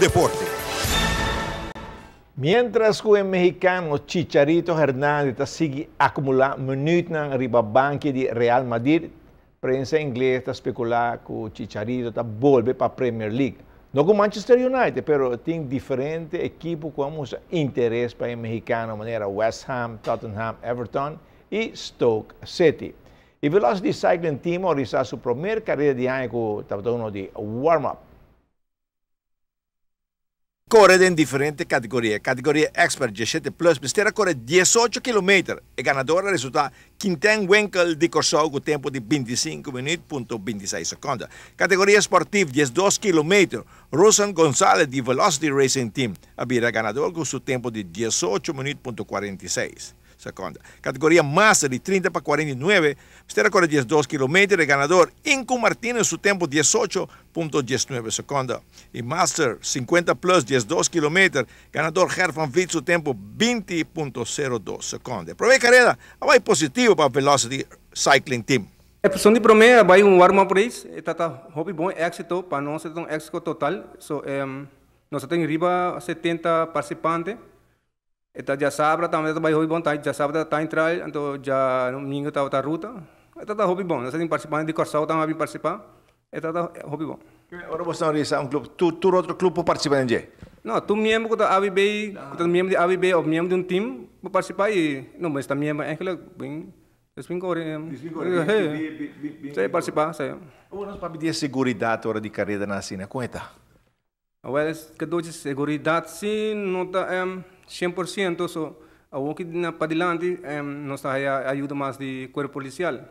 deporte? Mientras que el mexicano Chicharito Hernández sigue acumulando minutos en el banco de Real Madrid, prensa inglesa especula especulando que Chicharito está volve para Premier League. No con Manchester United, pero tiene diferentes equipos con mucho interés para el mexicano, manera West Ham, Tottenham, Everton y Stoke City. ఈ velocity cycling theme और इसका सुप्रमेर करियर दिएको तपाईँको दी warm-up. correre in differenti categorie, categorie expert G7 Plus, Mistera corre 18 km e ganatore risulta Quinten Wenkel di Kosovo con tempo di 25 minuti 26 secondi. Categoria sportiva 12 km, Rosan Gonzalez di Velocity Racing Team, abira ganatore con suo tempo di 18 minuti 46 segunda. categoria master de 30 para 49, Mistera con 10.2 km. de ganador, Inco Martínez su tempo 18.19 segunda. Y Master 50 plus 10.2 km. ganador Herfan Witt su tempo 20.02 segunda. Prove carrera, ah, vai positivo para Velocity Cycling Team. Son de promedio, vai um warm-up race, tá hobby bom éxito, para nós é um éxito total. So, um, nosotros tenemos 70 participantes, Eta já sabra também tá vai hoje bom tá, já sabra tá entrar, então já no domingo está outra ruta. Eta da hobby bom, assim participando de Corsal tá vai participar. Eta da hobby bom. Agora você não disse um clube, tu tu outro clube para participar em Não, tu membro que tá ABB, que tá membro de ABB ou membro de um time para participar e não, mas tá membro é que bem Desvingou, Desvingou. Sei participar, sei. Vamos para pedir segurança hora de carreira na cena, como é que tá? Whereas kedua seguridad si nota um, 100% so awo que na padilanti um, nos haya ayuda mas de cuerpo policial.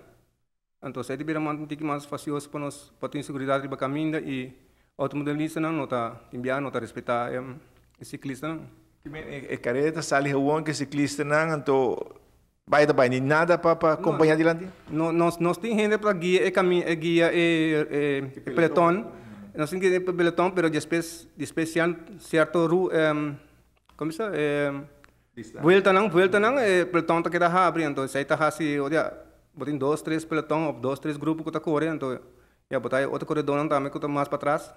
Entonces ti biraman ti ki mas fácil para nos para patin seguridad riba caminda e automobilista na nota timbia nota respeta um, ciclista na. E careta sale homem que ciclista não então vai da bani nada para para acompanhar adiante. Nós nós tem gente para guia e caminho e guia e, e, pelotão não sentido de pelotón, pero después, después se han cierto, um, ¿cómo se llama? Um, vuelta, não, é ¿no? Eh, pelotón te tá queda abriendo, entonces ahí está assim, o botem dois três tres ou dois três grupos que te tá correndo e então, ya botar outro corredor también que está mais para trás,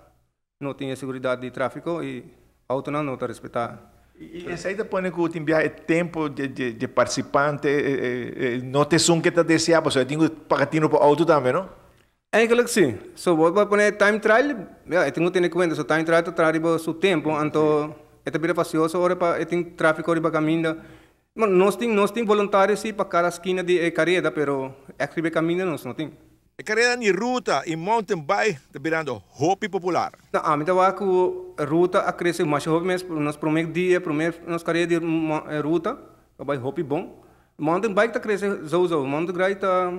não tinha segurança de tráfego e auto não está respeitar. E isso aí põe né, que o Timbia é tempo de, de, de participante, é, é, é, é não tem som que te tá deseava, só é, tem que pagar para o auto também, não? É Enkelak sim. So vou pôr punya time trial, ya, que nggak tiene cuenta. So time trial itu tadi bu su tempo, anto itu bira pasioso ora pa, itu tráfico ora pa caminho. Mas nós tem nós tem voluntários sim para cada esquina de eh, carreira, pero escreve caminho nós não tem. E carreira ni ruta e mountain bike tá virando hobby popular. a amita va ku ruta a crescer mais mm, eh, hobby mas nós promet dia, promet nós carreira de ruta, vai hobby bom. Mountain bike tá crescer zou zou, mountain bike tá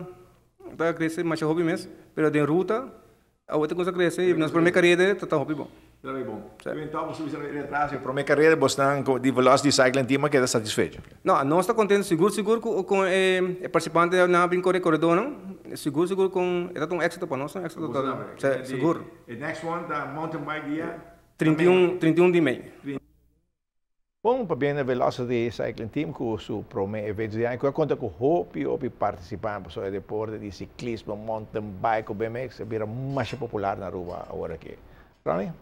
está cresce, mas mais hobby mesmo. Pero de ruta, a outra coisa cresce. E nós para minha carreira, está tá hobby bom. bem bom. então, você vai retrasar para minha carreira, você está de de Cycling Team, que está satisfeito? Não, não está contente, seguro, seguro com, com eh, é participante é na Brincore Corredor, não? Seguro, seguro com. Está é um êxito para nós, um éxito total. Seguro. E next one, da mountain bike guia. 31, 31 de meio. Bom, velocidade de Cycling Team, cujo de vegetariano, que conto com hopi, hopi participando sobre deporte de ciclismo, mountain bike, BMX, é vira mais popular na rua agora aqui. Ronnie?